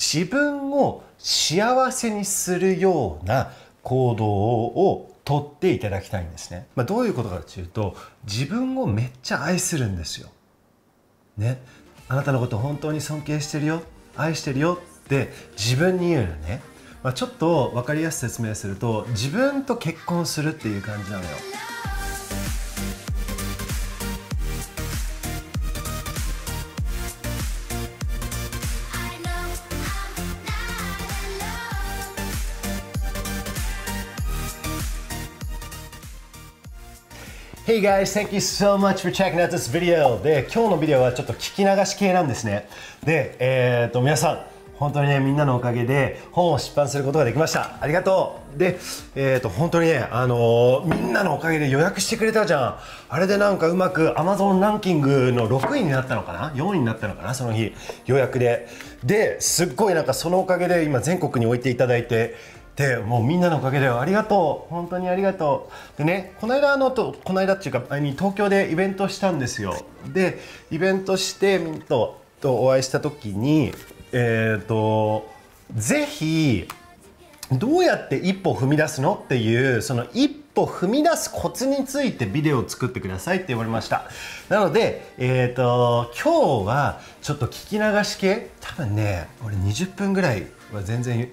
自分を幸せにするような行動をとっていただきたいんですね。まあ、どういうことかというと自分をめっちゃ愛するんですよ。ね、あなたのこと本当に尊敬してるよ愛してるよって自分に言うのね、まあ、ちょっと分かりやすく説明すると自分と結婚するっていう感じなのよ。Hey guys, thank you so much for checking out this video で、今日のビデオはちょっと聞き流し系なんですねで、えー、っと皆さん本当にねみんなのおかげで本を出版することができましたありがとうでえー、っと本当にねあのー、みんなのおかげで予約してくれたじゃんあれでなんかうまく Amazon ランキングの6位になったのかな4位になったのかなその日予約でですっごいなんかそのおかげで今全国に置いていただいてでもうみんなのおかげでありがとう本当にありがとうでねこの間あのとこの間っていうか東京でイベントしたんですよでイベントしてみんととお会いした時にえっ、ー、とぜひどうやって一歩踏み出すのっていうその一歩踏み出すコツについてビデオを作ってくださいって言われましたなので、えっ、ー、と今日はちょっと聞き流し系多分ね俺20分ぐらいは全然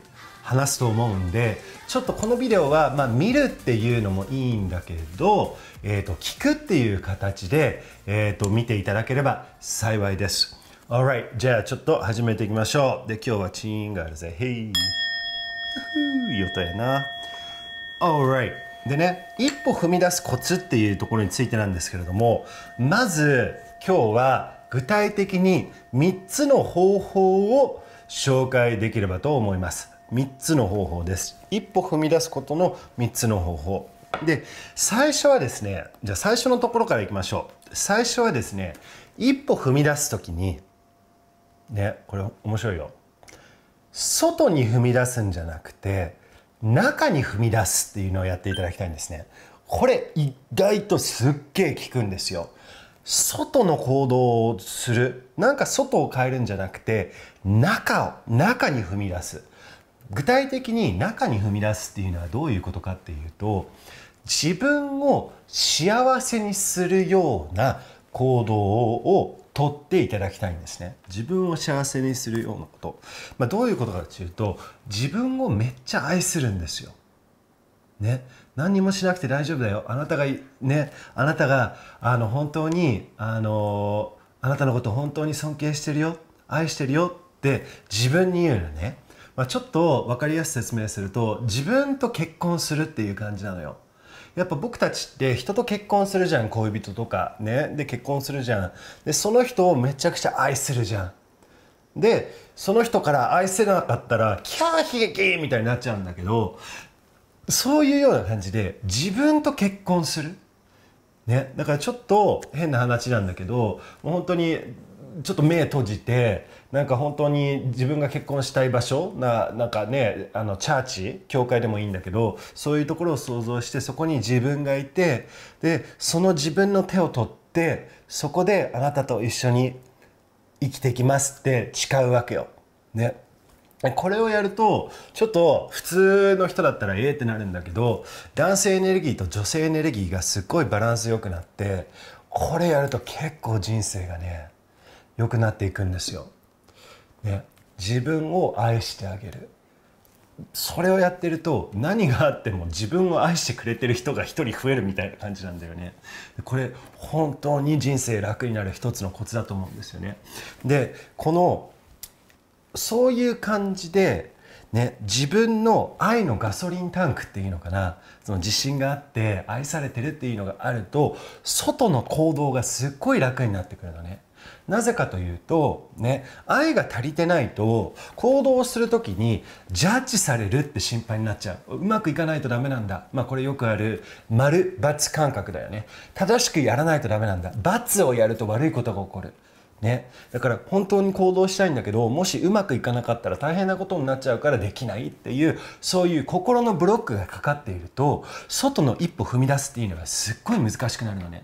話すと思うんでちょっとこのビデオは、まあ、見るっていうのもいいんだけど、えーと、聞くっていう形で、えーと、見ていただければ幸いです。Alright, じゃあちょっと始めていきましょう。で、今日はチーンがあるぜ。へい。ふふい音やな。Alright. でね、一歩踏み出すコツっていうところについてなんですけれども、まず今日は具体的に3つの方法を紹介できればと思います。3つの方法です一歩踏み出すことの3つの方法で最初はですねじゃあ最初のところからいきましょう最初はですね一歩踏み出す時にねこれ面白いよ外に踏み出すんじゃなくて中に踏み出すっていうのをやっていただきたいんですねこれ意外とすっげえ効くんですよ外の行動をするなんか外を変えるんじゃなくて中を中に踏み出す具体的に中に踏み出すっていうのはどういうことかっていうと自分を幸せにするような行動をとっていただきたいんですね自分を幸せにするようなこと、まあ、どういうことかっていうと自分をめっちゃ愛するんですよ。ね、何にもしなくて大丈夫だよあなたがねあなたがあの本当にあのあなたのこと本当に尊敬してるよ愛してるよって自分に言うのねまあ、ちょっと分かりやすく説明すると自分と結婚するっていう感じなのよ。やっぱ僕たちって人と結婚するじゃん恋人とかねで結婚するじゃんでその人をめちゃくちゃ愛するじゃんでその人から愛せなかったらキャー悲劇みたいになっちゃうんだけどそういうような感じで自分と結婚するねだからちょっと変な話なんだけどもう本当にちょっと目閉じてなんか本当に自分が結婚したい場所ななんかねあのチャーチ教会でもいいんだけどそういうところを想像してそこに自分がいてでその自分の手を取ってそこであなたと一緒に生きていきますって誓うわけよ。ね。これをやるとちょっと普通の人だったらええってなるんだけど男性エネルギーと女性エネルギーがすっごいバランス良くなってこれやると結構人生がね良くなっていくんですよ。ね、自分を愛してあげるそれをやってると何があっても自分を愛してくれてる人が一人増えるみたいな感じなんだよねこれ本当に人生楽になる一つのコツだと思うんですよねでこのそういう感じでね、自分の愛のガソリンタンクっていうのかなその自信があって愛されてるっていうのがあると外の行動がすっごい楽になってくるのねなぜかというと、ね、愛が足りてないと行動する時にジャッジされるって心配になっちゃう。うまくいかないとダメなんだ。まあこれよくある丸×感覚だよね。正しくやらないとダメなんだ。×をやると悪いことが起こる。ね、だから本当に行動したいんだけどもしうまくいかなかったら大変なことになっちゃうからできないっていうそういう心のブロックがかかっていると外の一歩踏み出すっていうのがすっごい難しくなるのね。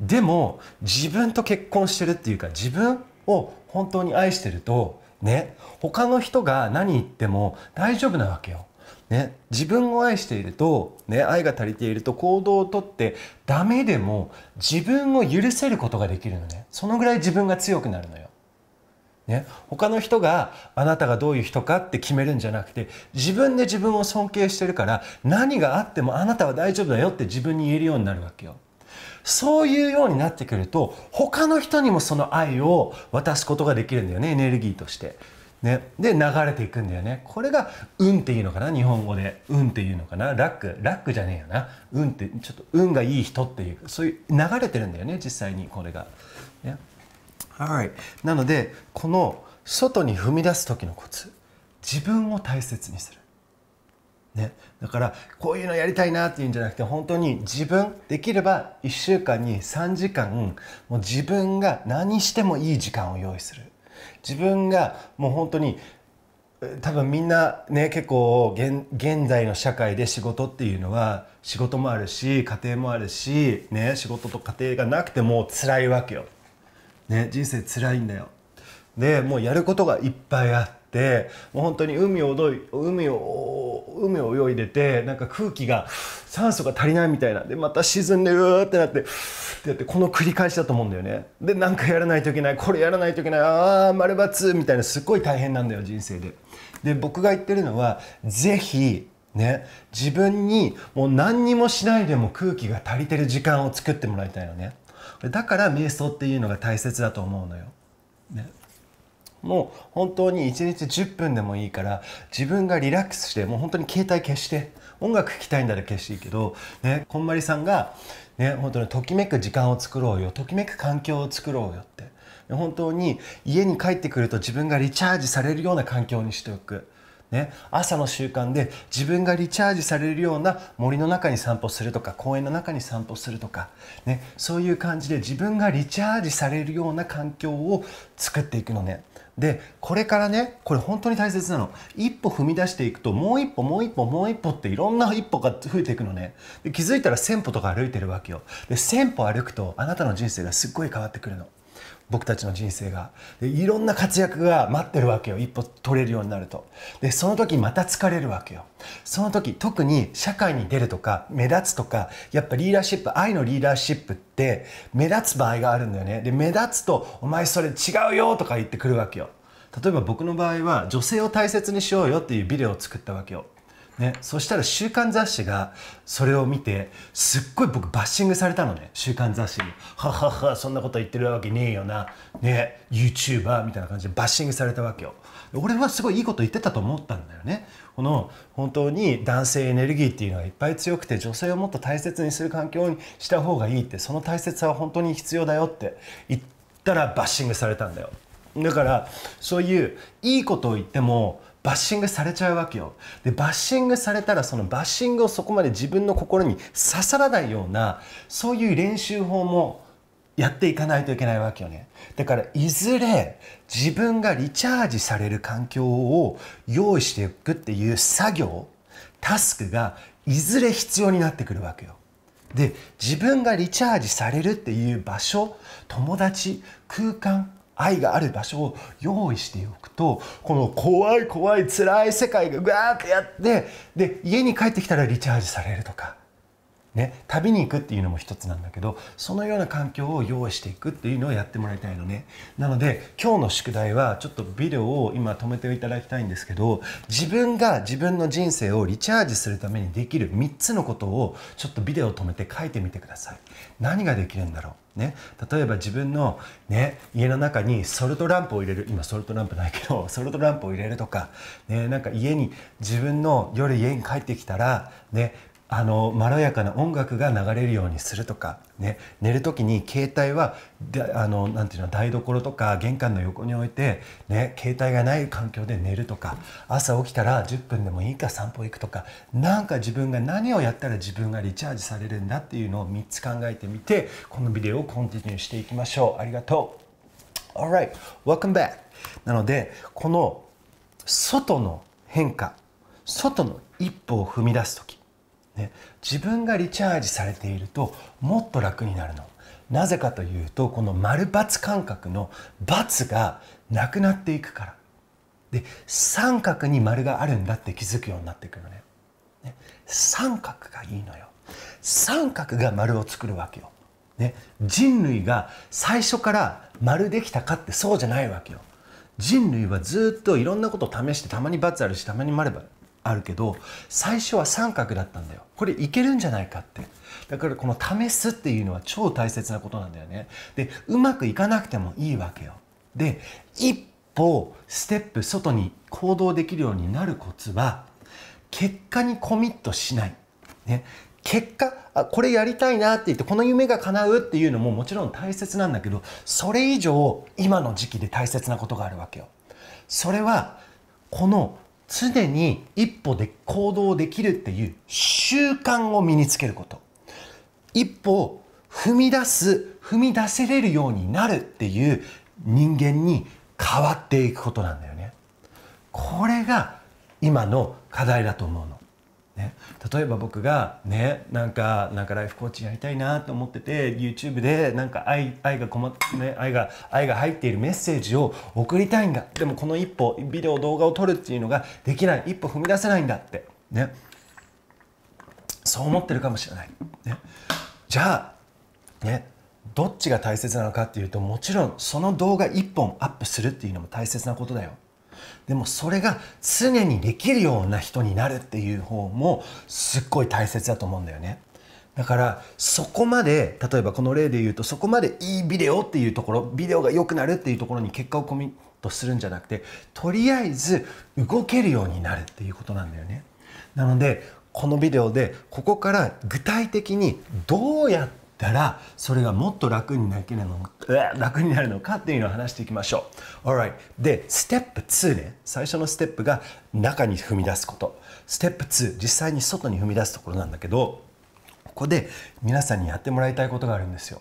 でも自分と結婚してるっていうか自分を本当に愛してるとね他の人が何言っても大丈夫なわけよ。ね、自分を愛していると、ね、愛が足りていると行動をとってダメでも自分を許せることができるのねそのぐらい自分が強くなるのよ。ね、他の人があなたがどういう人かって決めるんじゃなくて自分で自分を尊敬してるから何があってもあなたは大丈夫だよって自分に言えるようになるわけよ。そういうようになってくると他の人にもその愛を渡すことができるんだよねエネルギーとして。ね、で流れていくんだよねこれが運っていうのかな日本語で運っていうのかなラックラックじゃねえよな運ってちょっと運がいい人っていうそういう流れてるんだよね実際にこれが。ね、はいなのでこの外に踏み出す時のコツ自分を大切にするね、だからこういうのやりたいなっていうんじゃなくて本当に自分できれば1週間に3時間もう自分が何してもいい時間を用意する自分がもう本当に多分みんなね結構現現在の社会で仕事っていうのは仕事もあるし家庭もあるし、ね、仕事と家庭がなくても辛いわけよ、ね、人生辛いんだよでもうやることがいっぱいあってってもう本当に海を泳い海を海を泳いでてなんか空気が酸素が足りないみたいなんでまた沈んでうーってなってってやってこの繰り返しだと思うんだよねで何かやらないといけないこれやらないといけないああ丸×みたいなすっごい大変なんだよ人生で。で僕が言ってるのは是非ね、自分にもう何にもしないでも空気が足りてる時間を作ってもらいたいのねだから瞑想っていうのが大切だと思うのよ、ね、もう本当に1日10分でもいいから自分がリラックスしてもう本当に携帯消して音楽聴きたいんだら消していいけど、ね、こんまりさんが、ね、本当にときめく時間を作ろうよときめく環境を作ろうよって本当に家に帰ってくると自分がリチャージされるような環境にしておく。ね、朝の習慣で自分がリチャージされるような森の中に散歩するとか公園の中に散歩するとか、ね、そういう感じで自分がリチャージされるような環境を作っていくのね。でこれからねこれ本当に大切なの一歩踏み出していくともう一歩もう一歩もう一歩っていろんな一歩が増えていくのねで気づいたら1000歩とか歩いてるわけよで1000歩歩くとあなたの人生がすっごい変わってくるの。僕たちの人生がでいろんな活躍が待ってるわけよ一歩取れるようになるとでその時また疲れるわけよその時特に社会に出るとか目立つとかやっぱリーダーシップ愛のリーダーシップって目立つ場合があるんだよねで目立つと「お前それ違うよ」とか言ってくるわけよ例えば僕の場合は女性を大切にしようよっていうビデオを作ったわけよね、そしたら週刊雑誌がそれを見てすっごい僕バッシングされたのね週刊雑誌に「はははそんなこと言ってるわけねえよなね YouTuber」みたいな感じでバッシングされたわけよ俺はすごいいいこと言ってたと思ったんだよねこの本当に男性エネルギーっていうのがいっぱい強くて女性をもっと大切にする環境にした方がいいってその大切さは本当に必要だよって言ったらバッシングされたんだよだからそういういいことを言ってもバッシングされちゃうわけよでバッシングされたらそのバッシングをそこまで自分の心に刺さらないようなそういう練習法もやっていかないといけないわけよねだからいずれ自分がリチャージされる環境を用意していくっていう作業タスクがいずれ必要になってくるわけよで自分がリチャージされるっていう場所友達空間愛がある場所を用意しておくとこの怖い怖い辛い世界がわーッてやってで家に帰ってきたらリチャージされるとかね、旅に行くっていうのも一つなんだけどそのような環境を用意していくっていうのをやってもらいたいのねなので今日の宿題はちょっとビデオを今止めていただきたいんですけど自分が自分の人生をリチャージするためにできる3つのことをちょっとビデオを止めて書いてみてください何ができるんだろうね、例えば自分の、ね、家の中にソルトランプを入れる今ソルトランプないけど ソルトランプを入れるとか,、ね、なんか家に自分の夜家に帰ってきたら、ね、あのまろやかな音楽が流れるようにするとか、ね、寝る時に携帯はであのなていうの台所とか玄関の横に置いて、ね、携帯がない環境で寝るとか朝起きたら10分でもいいか散歩行くとか何か自分が何をやったら自分がリチャージされるんだっていうのを3つ考えてみてこのビデオをコンティニューしていきましょうありがとう Alright welcome back なのでこの外の変化外の一歩を踏み出す時ね、自分がリチャージされているともっと楽になるの。なぜかというとこの丸×感覚の×がなくなっていくから。で三角に丸があるんだって気づくようになっていくのね。ね三角がいいのよ。三角が丸を作るわけよ。ね、人類が最初から丸できたかってそうじゃないわけよ。人類はずっといろんなことを試してたまに×あるし、たまに丸ばあるけど最初は三角だったんだよこれいけるんじゃないかってだからこの試すっていうのは超大切なことなんだよねでうまくいかなくてもいいわけよで一歩ステップ外に行動できるようになるコツは結果にコミットしない、ね、結果あこれやりたいなって言ってこの夢が叶うっていうのももちろん大切なんだけどそれ以上今の時期で大切なことがあるわけよそれはこの常に一歩で行動できるっていう習慣を身につけること一歩踏み出す踏み出せれるようになるっていう人間に変わっていくことなんだよねこれが今の課題だと思うのね、例えば僕がねなんかなんかライフコーチやりたいなと思ってて YouTube でなんか愛愛が困っ、ね、愛が愛が入っているメッセージを送りたいんだでもこの一歩ビデオ動画を撮るっていうのができない一歩踏み出せないんだってねそう思ってるかもしれない、ね、じゃあねどっちが大切なのかっていうともちろんその動画一本アップするっていうのも大切なことだよでもそれが常にできるような人になるっていう方もすっごい大切だと思うんだよね。だからそこまで例えばこの例で言うとそこまでいいビデオっていうところビデオが良くなるっていうところに結果をコミットするんじゃなくてとりあえず動けるようになるっていうことなんだよね。なのでこのビデオでここから具体的にどうやってたらそれがもっと楽になけれの楽になるのかっていうのを話していきましょう。Alright。で、ステップ2ね。最初のステップが中に踏み出すこと。ステップ2、実際に外に踏み出すところなんだけど、ここで皆さんにやってもらいたいことがあるんですよ。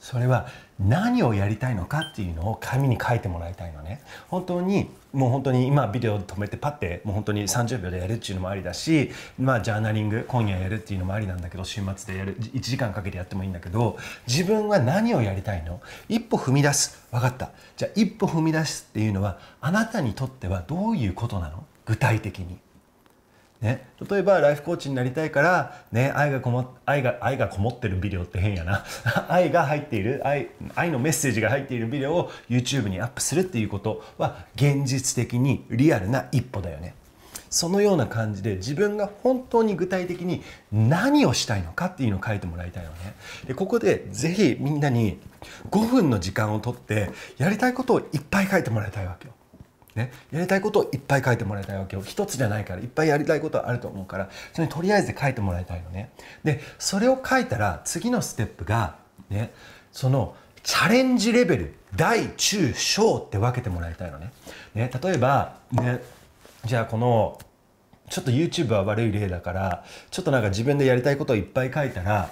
それは何をやりたいのかっていうのを紙に書いてもらいたいのね。本当にもう本当に今ビデオ止めてパッてもう本当に30秒でやるっていうのもありだし、まあ、ジャーナリング今夜やるっていうのもありなんだけど週末でやる1時間かけてやってもいいんだけど自分は何をやりたいの一歩踏み出す分かったじゃあ一歩踏み出すっていうのはあなたにとってはどういうことなの具体的に。ね、例えばライフコーチになりたいから、ね、愛がこも愛が愛がこもってるビデオって変やな 愛が入っている愛愛のメッセージが入っているビデオを YouTube にアップするっていうことは現実的にリアルな一歩だよねそのような感じで自分が本当に具体的に何をしたいのかっていうのを書いてもらいたいのねでここでぜひみんなに5分の時間をとってやりたいことをいっぱい書いてもらいたいわけよね、やりたいことをいっぱい書いてもらいたいわけよ一つじゃないからいっぱいやりたいことはあると思うからそれにとりあえず書いてもらいたいのねでそれを書いたら次のステップがねそのチャレンジレベル大中小って分けてもらいたいのねね例えばねじゃあこのちょっと YouTube は悪い例だからちょっとなんか自分でやりたいことをいっぱい書いたら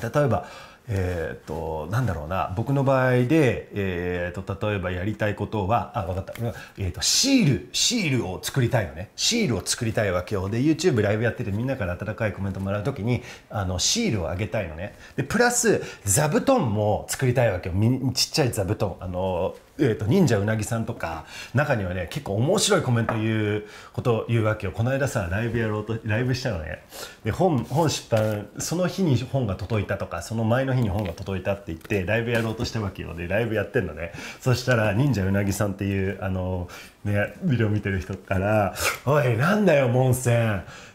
例えばえーと、となんだろうな僕の場合で、えーと、例えばやりたいことはあ分かった、えーと、とシールシールを作りたいよねシールを作りたいわけよで YouTube ライブやっててみんなから温かいコメントもらう時にあのシールをあげたいのねでプラス座布団も作りたいわけよちっちゃい座布団あのえーと、忍者うなぎさんとか中にはね結構面白いコメント言うこと言うわけよこの間さライブやろうとライブしたのねで本本出版その日に本が届いたとかその前の日に本が届いたって言ってライブやろうとしたわけよでライブやってんのねそしたら忍者うなぎさんっていうあのねビデオ見てる人から「おいなんだよ門ンン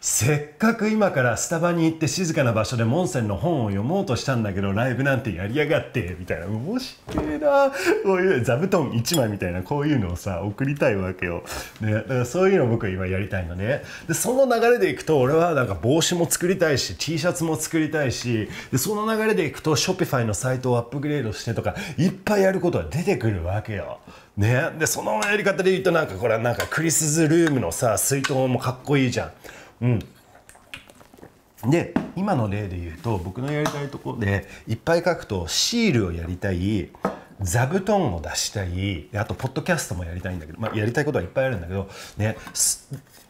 せっかく今からスタバに行って静かな場所でモンセンの本を読もうとしたんだけどライブなんてやりやがってみたいな面白いなこういう座布団1枚みたいなこういうのをさ送りたいわけよ、ね、だからそういうの僕は今やりたいのねでその流れでいくと俺はなんか帽子も作りたいし T シャツも作りたいしでその流れでいくと Shopify のサイトをアップグレードしてとかいっぱいやることは出てくるわけよねでそのやり方で言うとなんかこれはなんかクリスズルームのさ水筒もかっこいいじゃんうん、で今の例で言うと僕のやりたいところでいっぱい書くとシールをやりたい座布団を出したいあとポッドキャストもやりたいんだけど、まあ、やりたいことはいっぱいあるんだけど、ね、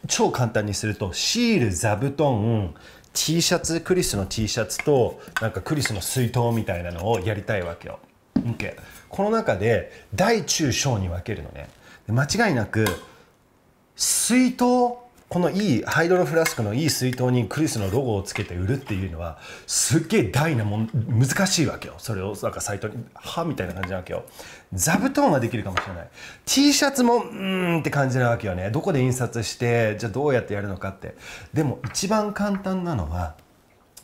超簡単にするとシール座布団 T シャツクリスの T シャツとなんかクリスの水筒みたいなのをやりたいわけよ。OK、この中で大中小に分けるのね。間違いなく水筒このいいハイドロフラスクのいい水筒にクリスのロゴをつけて売るっていうのはすっげえ大なもん難しいわけよそれをなんかサイトにはみたいな感じなわけよ座布団はできるかもしれない T シャツもうーんって感じなわけよねどこで印刷してじゃあどうやってやるのかってでも一番簡単なのは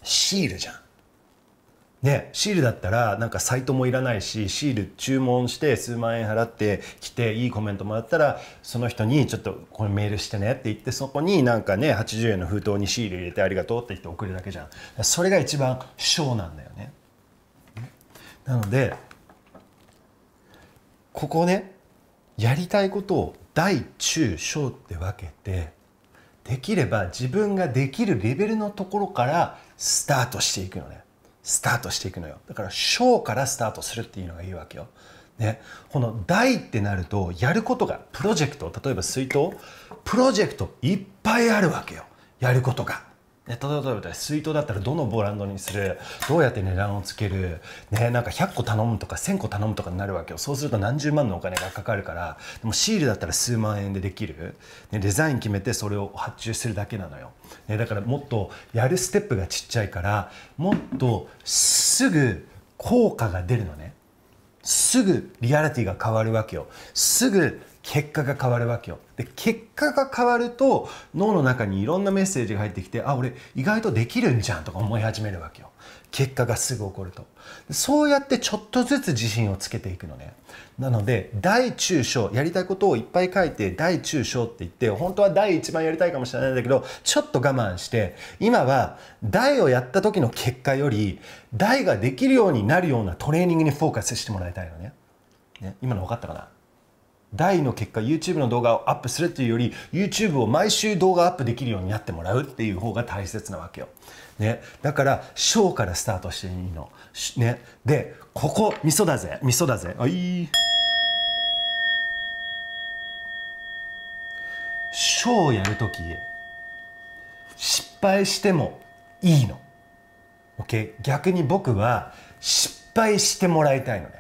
シールじゃんね、シールだったらなんかサイトもいらないしシール注文して数万円払って来ていいコメントもらったらその人にちょっとこれメールしてねって言ってそこになんかね80円の封筒にシール入れてありがとうって言って送るだけじゃんそれが一番ショーなんだよねなのでここねやりたいことを大中小って分けてできれば自分ができるレベルのところからスタートしていくのねスタートしていくのよだから小からスタートするっていうのがいいわけよ、ね、この大ってなるとやることがプロジェクト例えば水筒プロジェクトいっぱいあるわけよやることが例えば水筒だったらどのブランドにするどうやって値段をつける、ね、なんか100個頼むとか1000個頼むとかになるわけよそうすると何十万のお金がかかるからでもシールだったら数万円でできる、ね、デザイン決めてそれを発注するだけなのよ、ね、だからもっとやるステップがちっちゃいからもっとすぐ効果が出るのねすぐリアリティが変わるわけよすぐ結果が変わるわけよ。で結果が変わると脳の中にいろんなメッセージが入ってきてあ俺意外とできるんじゃんとか思い始めるわけよ。結果がすぐ起こると。そうやってちょっとずつ自信をつけていくのね。なので大中小やりたいことをいっぱい書いて大中小って言って本当は第一番やりたいかもしれないんだけどちょっと我慢して今は大をやった時の結果より大ができるようになるようなトレーニングにフォーカスしてもらいたいのね。ね今の分かったかな大の結果 YouTube の動画をアップするというより YouTube を毎週動画アップできるようになってもらうっていう方が大切なわけよ。ね、だからショーからスタートしていいの。ね、でここ味噌だぜ味噌だぜ。あいショーをやるとき失敗してもいいの。OK? 逆に僕は失敗してもらいたいのね。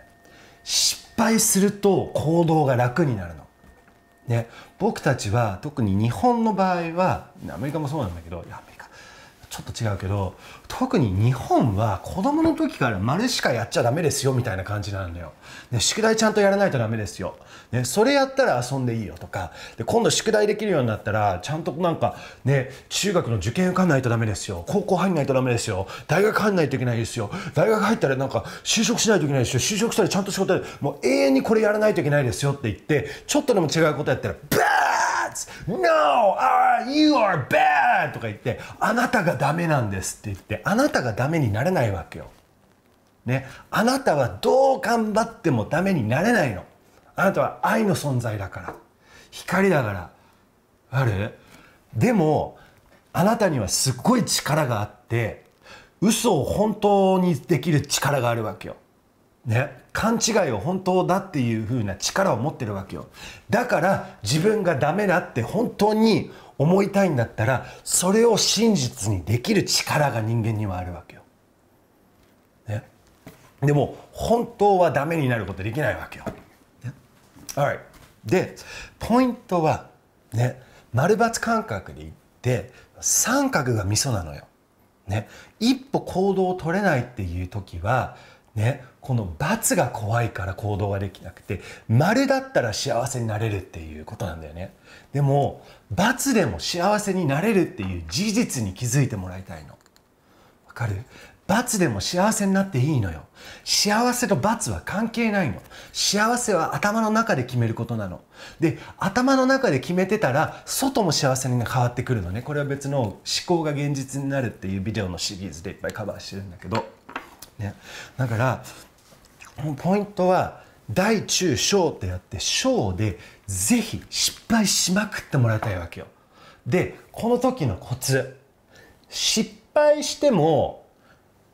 失敗すると行動が楽になるの。ね、僕たちは特に日本の場合はアメリカもそうなんだけどいやアメリカちょっと違うけど特に日本は子供の時から丸しかやっちゃダメですよみたいな感じなんだよ。ね、宿題ちゃんとやらないとダメですよ。ね、それやったら遊んでいいよとか、で今度宿題できるようになったら、ちゃんとなんかね、中学の受験受かんないとダメですよ。高校入んないとダメですよ。大学入んないといけないですよ。大学入ったらなんか就職しないといけないですよ。就職したらちゃんと仕事やる。もう永遠にこれやらないといけないですよって言って、ちょっとでも違うことやったら、バー No! You are bad! とか言って、あなたがダメなんですって言って、あなたがダメになれないわけよ。ね、あなたはどう頑張ってもダメになれないの。あなたは愛の存在だから光だからあるでもあなたにはすっごい力があって嘘を本当にできる力があるわけよ。ね、勘違いを本当だっていう風な力を持ってるわけよだから自分がダメだって本当に思いたいんだったらそれを真実にできる力が人間にはあるわけよ。ね、でも本当はダメになることできないわけよ。ね、right. でポイントはね丸抜感覚で言って三角がミソなのよ。ね、一歩行動を取れないっていう時はね、この罰が怖いから行動ができなくて丸だったら幸せになれるっていうことなんだよねでも罰でも幸せになれるっていう事実に気づいてもらいたいのわかる罰でも幸せになっていいのよ幸せと罰は関係ないの幸せは頭の中で決めることなので頭の中で決めてたら外も幸せに変わってくるのねこれは別の思考が現実になるっていうビデオのシリーズでいっぱいカバーしてるんだけどね、だからポイントは大中小ってやって小でぜひ失敗しまくってもらいたいわけよでこの時のコツ失敗しても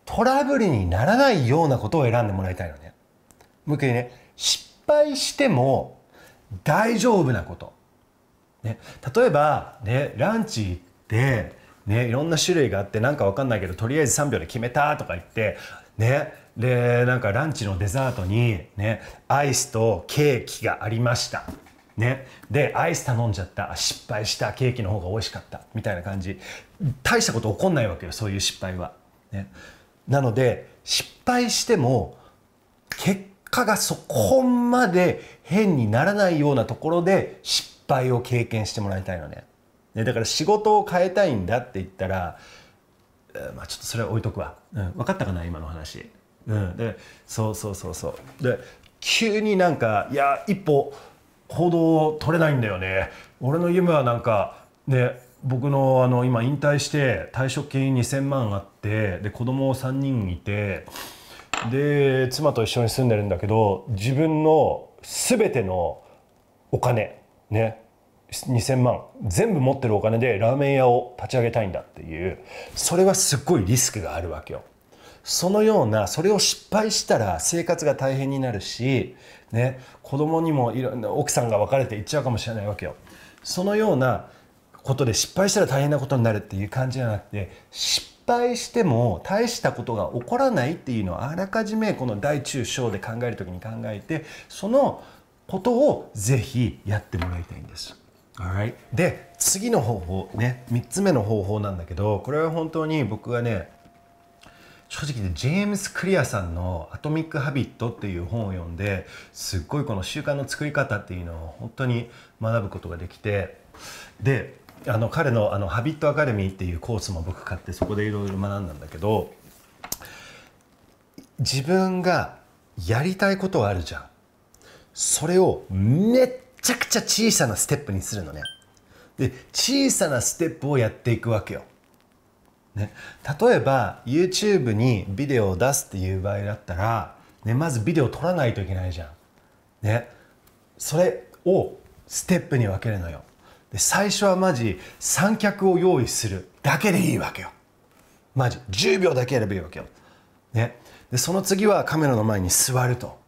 トラブルにならないようなことを選んでもらいたいのねもう一回ね失敗しても大丈夫なこと、ね、例えば、ね、ランチ行ってね、いろんな種類があってなんか分かんないけどとりあえず3秒で決めたとか言ってねでなんかランチのデザートにねアイスとケーキがありましたね、でアイス頼んじゃった失敗したケーキの方が美味しかったみたいな感じ大したこと起こんないわけよそういう失敗は、ね、なので失敗しても結果がそこまで変にならないようなところで失敗を経験してもらいたいのねねだから仕事を変えたいんだって言ったらまあちょっとそれは置いとくわ、うん、分かったかな今の話、うん、でそうそうそうそうで急になんかいや一歩報道取れないんだよね俺の夢はなんかね僕のあの今引退して退職金2,000万あってで子供3人いてで妻と一緒に住んでるんだけど自分の全てのお金ね2000万全部持ってるお金でラーメン屋を立ち上げたいんだっていうそれはすっごいリスクがあるわけよそのようなそれを失敗したら生活が大変になるし、ね、子供にもいろんな奥さんが別れていっちゃうかもしれないわけよそのようなことで失敗したら大変なことになるっていう感じじゃなくて失敗しても大したことが起こらないっていうのをあらかじめこの大中小で考える時に考えてそのことをぜひやってもらいたいんです。Alright. で次の方法ね3つ目の方法なんだけどこれは本当に僕はね正直でジェームス・クリアさんの「アトミック・ハビット」っていう本を読んですっごいこの習慣の作り方っていうのを本当に学ぶことができてであの彼のあの「ハビット・アカデミー」っていうコースも僕買ってそこでいろいろ学んだんだけど自分がやりたいことはあるじゃんそれをめっちゃくちゃ小さなステップにするのね。で、小さなステップをやっていくわけよ。ね、例えば YouTube にビデオを出すっていう場合だったら、ね、まずビデオを撮らないといけないじゃん。ね、それをステップに分けるのよ。で最初はマジ三脚を用意するだけでいいわけよ。マジ10秒だけやればいいわけよ。ね、でその次はカメラの前に座ると。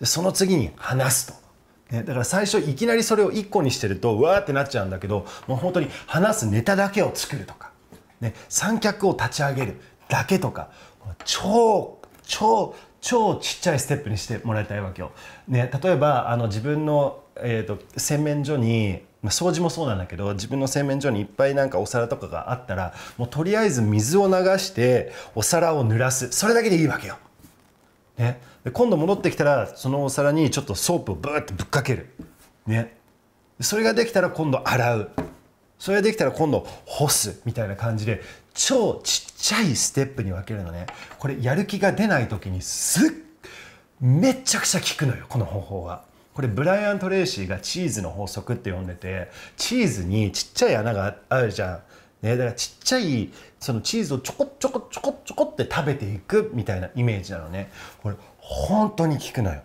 でその次に話すと。ね、だから最初いきなりそれを1個にしてるとうわーってなっちゃうんだけどもう本当に話すネタだけを作るとか、ね、三脚を立ち上げるだけとか超超超ちっちゃいステップにしてもらいたいわけよ。ね、例えばあの自分の、えーと、と洗面所に掃除もそうなんだけど自分の洗面所にいっぱいなんかお皿とかがあったらもうとりあえず水を流してお皿を濡らすそれだけでいいわけよ。ね、今度戻ってきたらそのお皿にちょっとソープをブーってぶっかけるねそれができたら今度洗うそれができたら今度干すみたいな感じで超ちっちゃいステップに分けるのねこれやる気が出ない時にすっめっちゃくちゃ効くのよこの方法は。これブライアン・トレーシーがチーズの法則って呼んでてチーズにちっちゃい穴があるじゃん。ね、だからちっちゃいそのチーズをちょこちょこちょこちょこって食べていくみたいなイメージなのね。これ本当に効くのよ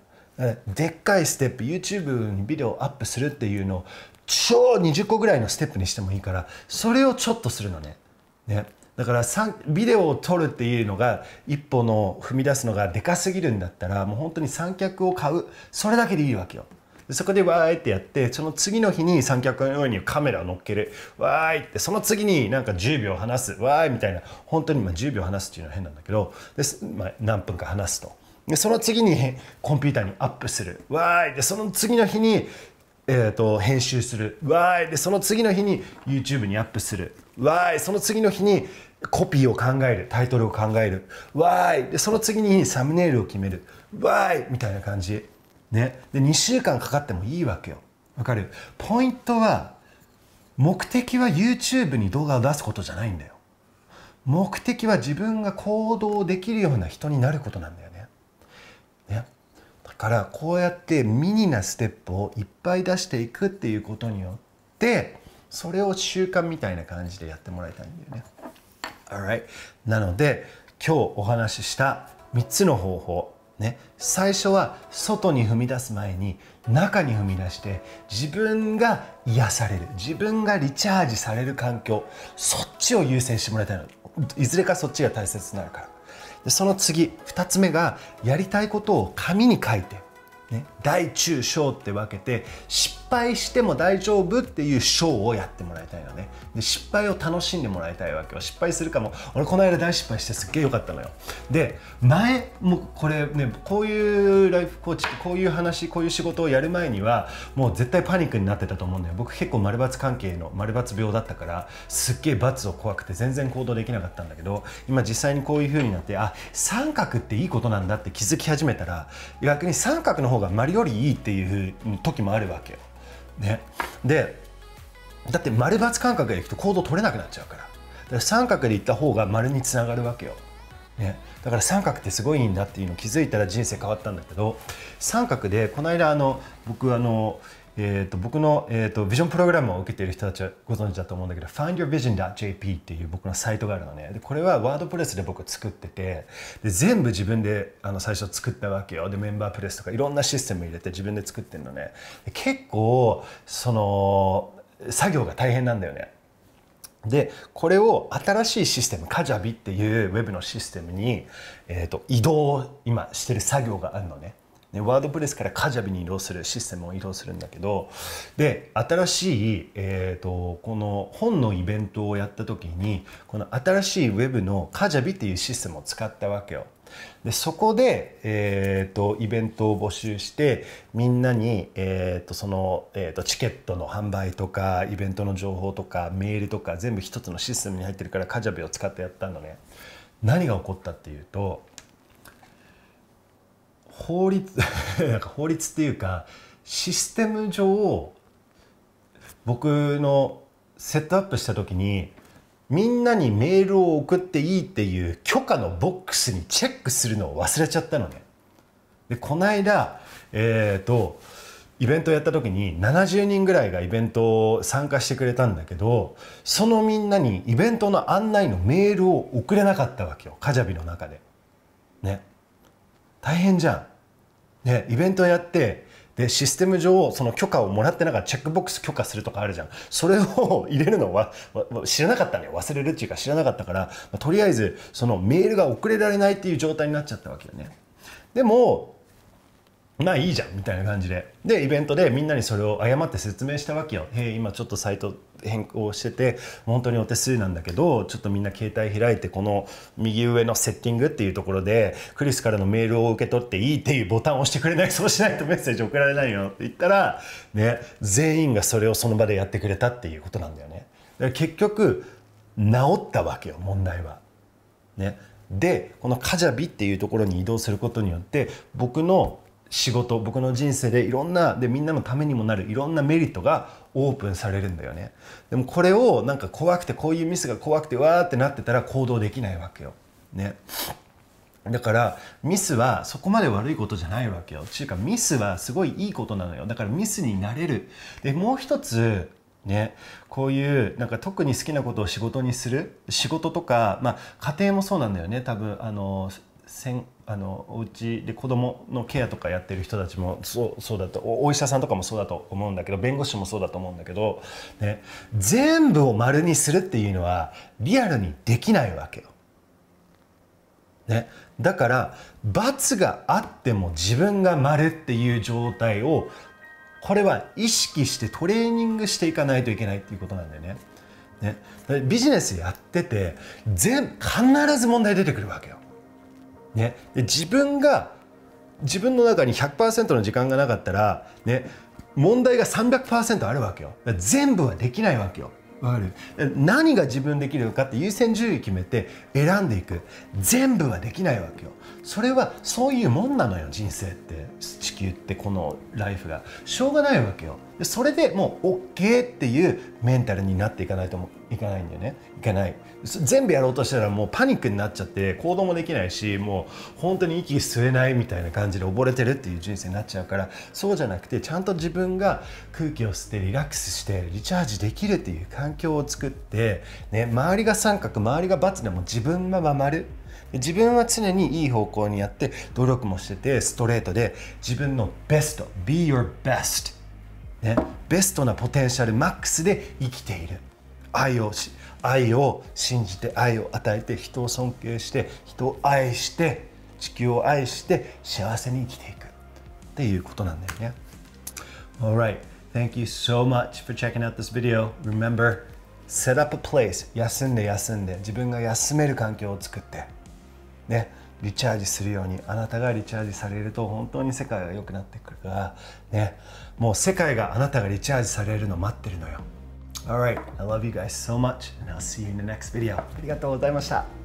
でっかいステップ YouTube にビデオアップするっていうのを超20個ぐらいのステップにしてもいいからそれをちょっとするのねねだからビデオを撮るっていうのが一歩の踏み出すのがでかすぎるんだったらもう本当に三脚を買うそれだけでいいわけよそこでわーいってやってその次の日に三脚のようにカメラを乗っけるわーいってその次になんか10秒話すわーいみたいな本当にま10秒話すっていうのは変なんだけどで、まあ、何分か話すとでその次にコンピューターにアップするわーいでその次の日に、えーと、編集するわーいでその次の日に YouTube にアップするわーいその次の日にコピーを考えるタイトルを考えるわーいでその次にサムネイルを決めるわーいみたいな感じ、ね、で2週間かかってもいいわけよわかるポイントは目的は YouTube に動画を出すことじゃないんだよ目的は自分が行動できるような人になることなんだよね、だからこうやってミニなステップをいっぱい出していくっていうことによってそれを習慣みたいな感じでやってもらいたいんだよね。Alright なので今日お話しした3つの方法ね、最初は外に踏み出す前に中に踏み出して自分が癒される自分がリチャージされる環境そっちを優先してもらいたいのいずれかそっちが大切になるからでその次2つ目がやりたいことを紙に書いて、ね、大中小って分けて執敗しても大丈夫っていうショーをやってもらいたいのねで失敗を楽しんでもらいたいわけよ失敗するかも俺この間大失敗してすっげえ良かったのよで前もこれねこういうライフコーチこういう話こういう仕事をやる前にはもう絶対パニックになってたと思うんだよ僕結構丸抜関係の丸抜病だったからすっげえ罰を怖くて全然行動できなかったんだけど今実際にこういう風になってあ三角っていいことなんだって気づき始めたら逆に三角の方が丸よりいいっていう時もあるわけよね、でだって丸×感覚でいくと行動取れなくなっちゃうからから三角でいった方が丸につながるわけよ、ね、だから三角ってすごいいいんだっていうの気づいたら人生変わったんだけど三角でこの間あの僕あの、えーと、僕の、えーと、ビジョンプログラムを受けている人たちはご存知だと思うんだけど findyourvision.jp っていう僕のサイトがあるのねでこれはワードプレスで僕作っててで全部自分であの最初作ったわけよでメンバープレスとかいろんなシステム入れて自分で作ってるのね結構その作業が大変なんだよねでこれを新しいシステムカジャビっていうウェブのシステムに、えーと、と移動を今してる作業があるのねね、ワードプレスからカジャビに移動するシステムを移動するんだけどで新しい、えーと、この本のイベントをやった時にこの新しいウェブのカジャビっていうシステムを使ったわけよ。でそこで、えーと、イベントを募集してみんなに、えーと、その、えーと、とチケットの販売とかイベントの情報とかメールとか全部一つのシステムに入ってるからカジャビを使ってやったのね。何が起こったっていうと法律 なんか法律っていうかシステム上僕のセットアップした時にみんなにメールを送っていいっていう許可のボックスにチェックするのを忘れちゃったのね。でこの間、えーと、とイベントやった時に70人ぐらいがイベントを参加してくれたんだけどそのみんなにイベントの案内のメールを送れなかったわけよカジャビの中で。ね。大変じゃん。ね、イベントやってでシステム上その許可をもらってながらチェックボックス許可するとかあるじゃんそれを入れるのは知らなかったね忘れるっていうか知らなかったから、まあ、とりあえずそのメールが送れられないっていう状態になっちゃったわけよねでもまあいいじゃんみたいな感じででイベントでみんなにそれを誤って説明したわけよ「へえ今ちょっとサイト変更してて本当にお手数なんだけどちょっとみんな携帯開いてこの右上のセッティングっていうところでクリスからのメールを受け取っていいっていうボタンを押してくれないそうしないとメッセージ送られないよって言ったら、ね、全員がそれをその場でやってくれたっていうことなんだよね。結局治ったわけよ問題は。ね、でこのカジャビっていうところに移動することによって僕の仕事僕の人生でいろんなでみんなのためにもなるいろんなメリットがオープンされるんだよねでもこれをなんか怖くてこういうミスが怖くてわーってなってたら行動できないわけよねだからミスはそこまで悪いことじゃないわけよっていうかミスはすごいいいことなのよだからミスになれるでもう一つね、こういうなんか特に好きなことを仕事にする仕事とか、まあ、家庭もそうなんだよね多分あのあのお家で子供のケアとかやってる人たちもそうそうだとお医者さんとかもそうだと思うんだけど弁護士もそうだと思うんだけど、ね、全部を丸にするっていうのはリアルにできないわけよ。ね、だから罰があっても自分が丸っていう状態をこれは意識してトレーニングしていかないといけないっていうことなんだよね。ねビジネスやってて全必ず問題出てくるわけよ。ね、で自分が自分の中に100%の時間がなかったら、ね、問題が300%あるわけよ全部はできないわけよ何が自分できるのかって優先順位決めて選んでいく全部はできないわけよそれはそういうもんなのよ人生って地球ってこのライフがしょうがないわけよそれでもう OK っていうメンタルになっていかないといかないんだよねいかない全部やろうとしたらもうパニックになっちゃって行動もできないしもう本当に息吸えないみたいな感じで溺れてるっていう人生になっちゃうからそうじゃなくてちゃんと自分が空気を吸ってリラックスしてリチャージできるっていう環境を作って、ね、周りが三角周りが×でも自分は丸自分は常にいい方向にやって努力もしててストレートで自分のベスト Be your best ね、ベストなポテンシャルマックスで生きている愛をし愛を信じて愛を与えて人を尊敬して人を愛して地球を愛して幸せに生きていくっていうことなんだよね。Alright, thank you so much for checking out this video. Remember, set up a place 休んで休んで自分が休める環境を作ってねリチャージするようにあなたがリチャージされると本当に世界が良くなってくるからねもう世界があなたがリチャージされるの待ってるのよ All right, I love you guys so much, and I'll see you in the next video. ありがとうございました。